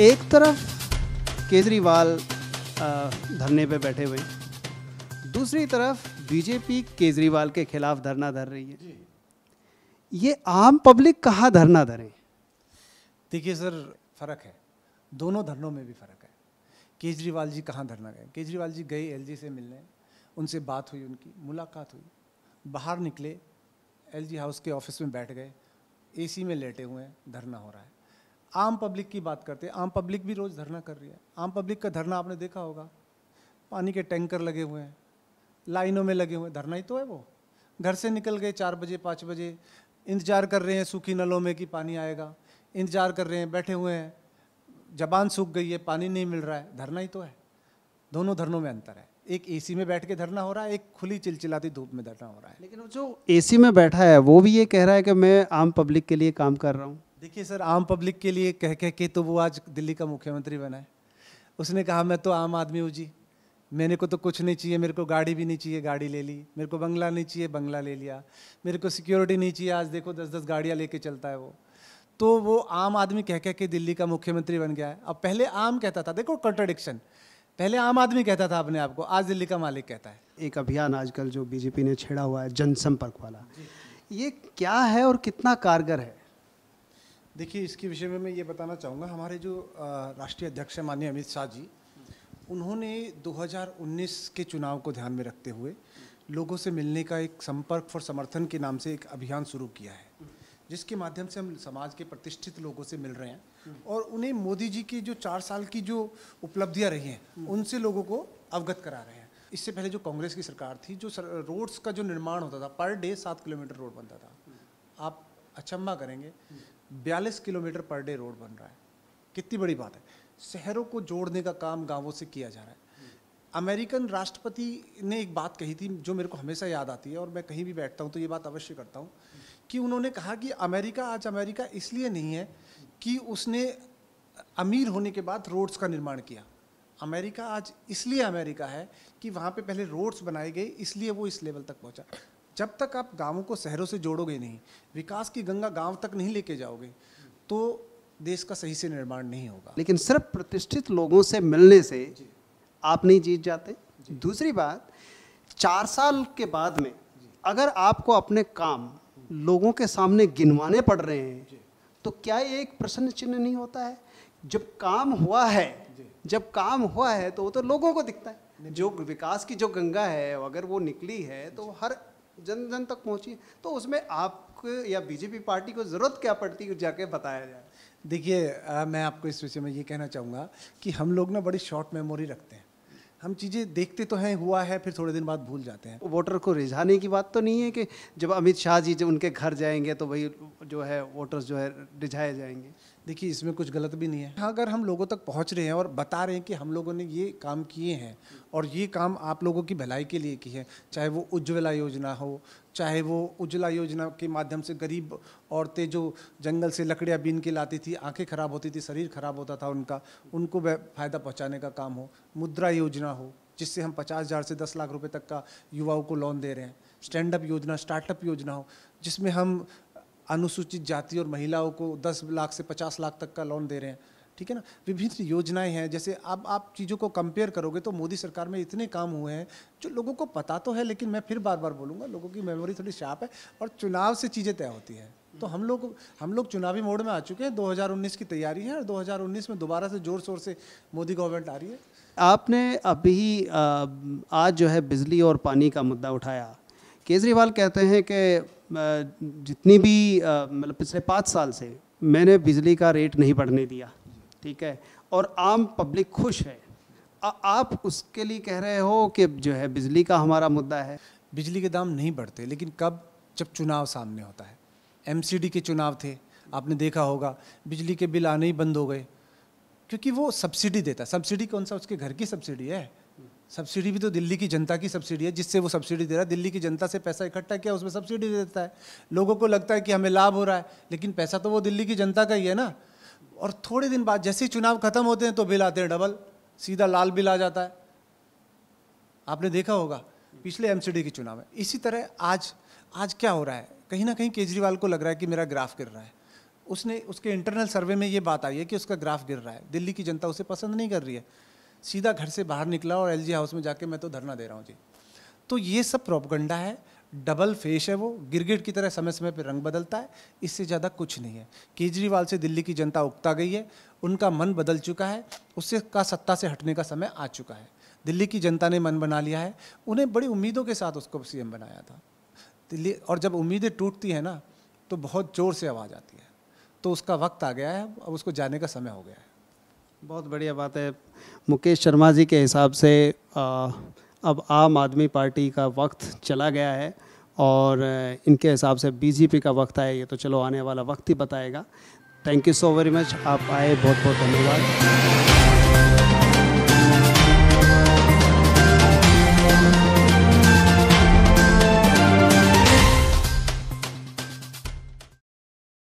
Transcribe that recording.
एक तरफ केजरीवाल धरने पे बैठे हुए दूसरी तरफ बीजेपी केजरीवाल के खिलाफ धरना धर रही है ये आम पब्लिक कहाँ धरना धरे देखिए सर फर्क है दोनों धरनों में भी फर्क है केजरीवाल जी कहाँ धरना गए केजरीवाल जी गए एलजी से मिलने उनसे बात हुई उनकी मुलाकात हुई बाहर निकले एलजी हाउस के ऑफिस में बैठ गए एसी में लेटे हुए हैं धरना हो रहा है आम पब्लिक की बात करते हैं आम पब्लिक भी रोज़ धरना कर रही है आम पब्लिक का धरना आपने देखा होगा पानी के टैंकर लगे हुए हैं लाइनों में लगे हुए हैं धरना ही तो है वो घर से निकल गए चार बजे पाँच बजे इंतज़ार कर रहे हैं सूखी नलों में कि पानी आएगा इंतज़ार कर रहे हैं बैठे हुए हैं जबान सूख गई है पानी नहीं मिल रहा है धरना ही तो है दोनों धरनों में अंतर है एक एसी में बैठ के धरना हो रहा है एक खुली चिलचिलाती धूप में धरना हो रहा है लेकिन वो जो एसी में बैठा है वो भी ये कह रहा है कि मैं आम पब्लिक के लिए काम कर रहा हूँ देखिए सर आम पब्लिक के लिए कह कह के तो वो आज दिल्ली का मुख्यमंत्री बना है उसने कहा मैं तो आम आदमी हूँ जी मैंने को तो कुछ नहीं चाहिए मेरे को गाड़ी भी नहीं चाहिए गाड़ी ले ली मेरे को बंगला नहीं चाहिए बंगला ले लिया मेरे को सिक्योरिटी नहीं चाहिए आज देखो दस दस गाड़ियाँ लेके चलता है वो तो वो आम आदमी कह कह के दिल्ली का मुख्यमंत्री बन गया है अब पहले आम कहता था देखो कॉन्ट्रडिक्शन पहले आम आदमी कहता था अपने आप को आज दिल्ली का मालिक कहता है एक अभियान आजकल जो बीजेपी ने छेड़ा हुआ है जनसंपर्क वाला ये क्या है और कितना कारगर है देखिए इसके विषय में मैं ये बताना चाहूँगा हमारे जो राष्ट्रीय अध्यक्ष हैं माननीय अमित शाह जी उन्होंने 2019 के चुनाव को ध्यान में रखते हुए लोगों से मिलने का एक संपर्क फॉर समर्थन के नाम से एक अभियान शुरू किया है जिसके माध्यम से हम समाज के प्रतिष्ठित लोगों से मिल रहे हैं और उन्हें मोदी जी की जो चार साल की जो उपलब्धियाँ रही हैं उनसे लोगों को अवगत करा रहे हैं इससे पहले जो कांग्रेस की सरकार थी जो रोड्स का जो निर्माण होता था पर डे सात किलोमीटर रोड बनता था आप अचंबा करेंगे बयालीस किलोमीटर पर डे रोड बन रहा है कितनी बड़ी बात है शहरों को जोड़ने का काम गाँवों से किया जा रहा है अमेरिकन राष्ट्रपति ने एक बात कही थी जो मेरे को हमेशा याद आती है और मैं कहीं भी बैठता हूँ तो ये बात अवश्य करता हूँ कि उन्होंने कहा कि अमेरिका आज अमेरिका इसलिए नहीं है कि उसने अमीर होने के बाद रोड्स का निर्माण किया अमेरिका आज इसलिए अमेरिका है कि वहाँ पे पहले रोड्स बनाए गए इसलिए वो इस लेवल तक पहुँचा जब तक आप गांवों को शहरों से जोड़ोगे नहीं विकास की गंगा गांव तक नहीं लेके जाओगे तो देश का सही से निर्माण नहीं होगा लेकिन सिर्फ प्रतिष्ठित लोगों से मिलने से आप नहीं जीत जाते जी। दूसरी बात चार साल के बाद में अगर आपको अपने काम लोगों के सामने गिनवाने पड़ रहे हैं तो क्या ये एक प्रश्न चिन्ह नहीं होता है जब काम हुआ है जब काम हुआ है तो वो तो लोगों को दिखता है जो विकास की जो गंगा है अगर वो निकली है तो हर जन जन तक पहुंची तो उसमें आप या बीजेपी पार्टी को ज़रूरत क्या पड़ती है जाके बताया जाए देखिए मैं आपको इस विषय में ये कहना चाहूँगा कि हम लोग ना बड़ी शॉर्ट मेमोरी रखते हैं हम चीज़ें देखते तो हैं हुआ है फिर थोड़े दिन बाद भूल जाते हैं वोटर को रिझाने की बात तो नहीं है कि जब अमित शाह जी जब उनके घर जाएंगे तो वही जो है वोटर्स जो है रिझाए जाएंगे देखिए इसमें कुछ गलत भी नहीं है हाँ अगर हम लोगों तक पहुँच रहे हैं और बता रहे हैं कि हम लोगों ने ये काम किए हैं और ये काम आप लोगों की भलाई के लिए किए हैं चाहे वो उज्ज्वला योजना हो चाहे वो उज्ज्वला योजना के माध्यम से गरीब औरतें जो जंगल से लकड़ियाँ बीन के लाती थी आंखें खराब होती थी शरीर खराब होता था उनका उनको फ़ायदा पहुँचाने का काम हो मुद्रा योजना हो जिससे हम पचास हज़ार से दस लाख रुपए तक का युवाओं को लोन दे रहे हैं स्टैंड अप योजना स्टार्टअप योजना हो जिसमें हम अनुसूचित जाति और महिलाओं को दस लाख से पचास लाख तक का लोन दे रहे हैं ठीक है ना विभिन्न योजनाएं हैं जैसे अब आप चीज़ों को कंपेयर करोगे तो मोदी सरकार में इतने काम हुए हैं जो लोगों को पता तो है लेकिन मैं फिर बार बार बोलूँगा लोगों की मेमोरी थोड़ी शार्प है और चुनाव से चीज़ें तय होती हैं तो हम लोग हम लोग चुनावी मोड में आ चुके हैं 2019 की तैयारी है और 2019 में दोबारा से ज़ोर शोर से मोदी गवर्नमेंट आ रही है आपने अभी आज जो है बिजली और पानी का मुद्दा उठाया केजरीवाल कहते हैं कि जितनी भी मतलब पिछले पाँच साल से मैंने बिजली का रेट नहीं बढ़ने दिया ठीक है और आम पब्लिक खुश है आ, आप उसके लिए कह रहे हो कि जो है बिजली का हमारा मुद्दा है बिजली के दाम नहीं बढ़ते लेकिन कब जब चुनाव सामने होता है एम के चुनाव थे आपने देखा होगा बिजली के बिल आने ही बंद हो गए क्योंकि वो सब्सिडी देता है सब्सिडी कौन सा उसके घर की सब्सिडी है सब्सिडी भी तो दिल्ली की जनता की सब्सिडी है जिससे वो सब्सिडी दे रहा है दिल्ली की जनता से पैसा इकट्ठा किया उसमें सब्सिडी दे देता है लोगों को लगता है कि हमें लाभ हो रहा है लेकिन पैसा तो वो दिल्ली की जनता का ही है ना और थोड़े दिन बाद जैसे ही चुनाव खत्म होते हैं तो बिल आते हैं डबल सीधा लाल बिल आ जाता है आपने देखा होगा पिछले एम के चुनाव में इसी तरह आज आज क्या हो रहा है कहीं ना कहीं केजरीवाल को लग रहा है कि मेरा ग्राफ गिर रहा है उसने उसके इंटरनल सर्वे में ये बात आई है कि उसका ग्राफ गिर रहा है दिल्ली की जनता उसे पसंद नहीं कर रही है सीधा घर से बाहर निकला और एलजी हाउस में जाके मैं तो धरना दे रहा हूँ जी तो ये सब प्रोपगंडा है डबल फेस है वो गिरगिट की तरह समय समय पर रंग बदलता है इससे ज़्यादा कुछ नहीं है केजरीवाल से दिल्ली की जनता उगता गई है उनका मन बदल चुका है उससे का सत्ता से हटने का समय आ चुका है दिल्ली की जनता ने मन बना लिया है उन्हें बड़ी उम्मीदों के साथ उसको सीएम बनाया था दिल्ली और जब उम्मीदें टूटती हैं ना तो बहुत ज़ोर से आवाज़ आती है तो उसका वक्त आ गया है अब उसको जाने का समय हो गया है बहुत बढ़िया बात है मुकेश शर्मा जी के हिसाब से आ, अब आम आदमी पार्टी का वक्त चला गया है और इनके हिसाब से बीजेपी का वक्त आया ये तो चलो आने वाला वक्त ही बताएगा thank you so very much आप आए बहुत बहुत धन्यवाद